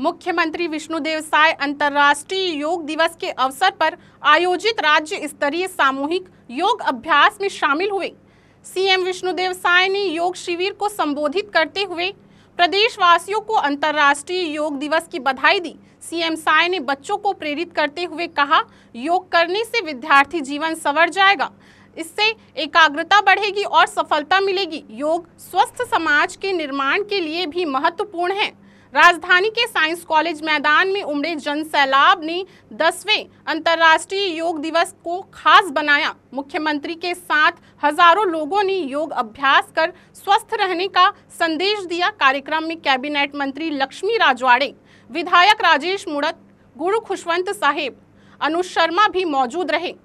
मुख्यमंत्री विष्णुदेव साय अंतर्राष्ट्रीय योग दिवस के अवसर पर आयोजित राज्य स्तरीय सामूहिक योग अभ्यास में शामिल हुए सीएम विष्णुदेव साय ने योग शिविर को संबोधित करते हुए प्रदेशवासियों को अंतर्राष्ट्रीय योग दिवस की बधाई दी सीएम साय ने बच्चों को प्रेरित करते हुए कहा योग करने से विद्यार्थी जीवन संवर जाएगा इससे एकाग्रता बढ़ेगी और सफलता मिलेगी योग स्वस्थ समाज के निर्माण के लिए भी महत्वपूर्ण है राजधानी के साइंस कॉलेज मैदान में उमड़े जन सैलाब ने दसवें अंतर्राष्ट्रीय योग दिवस को खास बनाया मुख्यमंत्री के साथ हजारों लोगों ने योग अभ्यास कर स्वस्थ रहने का संदेश दिया कार्यक्रम में कैबिनेट मंत्री लक्ष्मी राजवाड़े विधायक राजेश मुड़त गुरु खुशवंत साहेब अनुज शर्मा भी मौजूद रहे